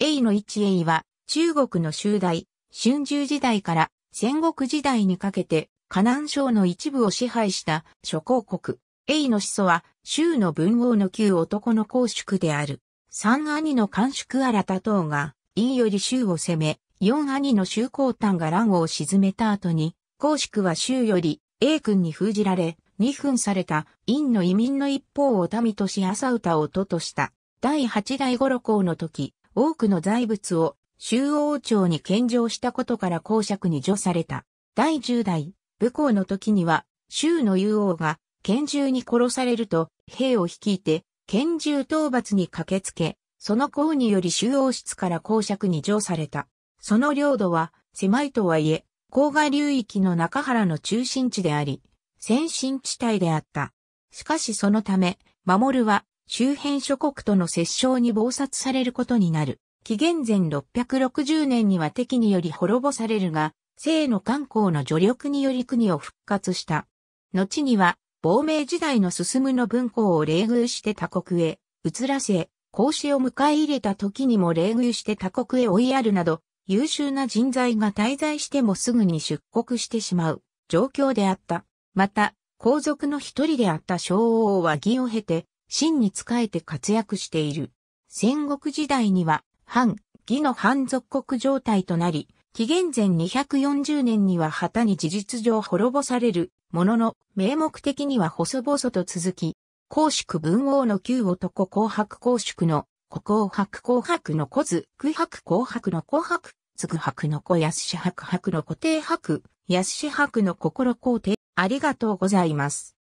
A の一 a は中国の周大、春秋時代から戦国時代にかけて河南省の一部を支配した諸公国。A の始祖は州の文豪の旧男の公宿である。三兄の官宿新田等が、陰より州を攻め、四兄の州公丹が乱を沈めた後に、公宿は州より A 君に封じられ、二分された陰の移民の一方を民とし朝歌を音とした。第八代五郎公の時、多くの財物を周王朝に献上したことから公爵に除された。第10代、武功の時には、周の雄王が拳銃に殺されると、兵を率いて、拳銃討伐に駆けつけ、その功により周王室から公爵に譲された。その領土は、狭いとはいえ、郊外流域の中原の中心地であり、先進地帯であった。しかしそのため、守るは、周辺諸国との折衝に謀殺されることになる。紀元前660年には敵により滅ぼされるが、聖の観光の助力により国を復活した。後には、亡命時代の進むの文庫を冷遇して他国へ移らせ、孔子を迎え入れた時にも冷遇して他国へ追いやるなど、優秀な人材が滞在してもすぐに出国してしまう状況であった。また、皇族の一人であった昭王は義を経て、真に仕えて活躍している。戦国時代には、藩、義の藩属国状態となり、紀元前240年には旗に事実上滅ぼされる、ものの、名目的には細々と続き、公祝文王の旧男紅白公祝の、古公白紅白の子図、空白紅白の紅白、つぐ白の子安氏白白の固定白、安氏白の心皇帝、ありがとうございます。